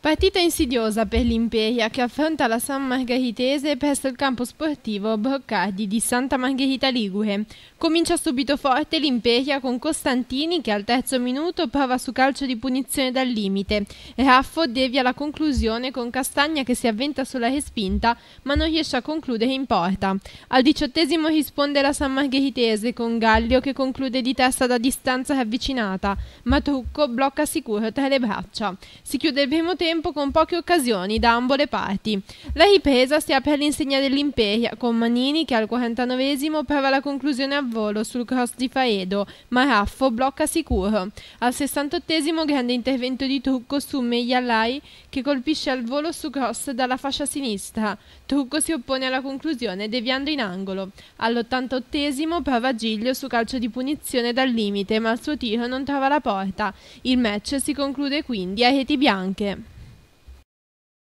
Partita insidiosa per l'Imperia che affronta la San Margheritese presso il campo sportivo Broccardi di Santa Margherita Ligure. Comincia subito forte l'Imperia con Costantini che al terzo minuto prova su calcio di punizione dal limite. Raffo devia la conclusione con Castagna che si avventa sulla respinta ma non riesce a concludere in porta. Al diciottesimo risponde la San Margheritese con Gallio che conclude di testa da distanza ravvicinata ma Trucco blocca sicuro tra le braccia. Si chiude il primo tempo tempo con poche occasioni da ambo le parti. La ripresa si apre all'insegna dell'Imperia, con Manini che al 49esimo prova la conclusione a volo sul cross di Faedo, ma Raffo blocca sicuro. Al 68esimo grande intervento di Trucco su Meialai che colpisce al volo su cross dalla fascia sinistra. Trucco si oppone alla conclusione deviando in angolo. All'88esimo prova Giglio su calcio di punizione dal limite, ma il suo tiro non trova la porta. Il match si conclude quindi a reti bianche.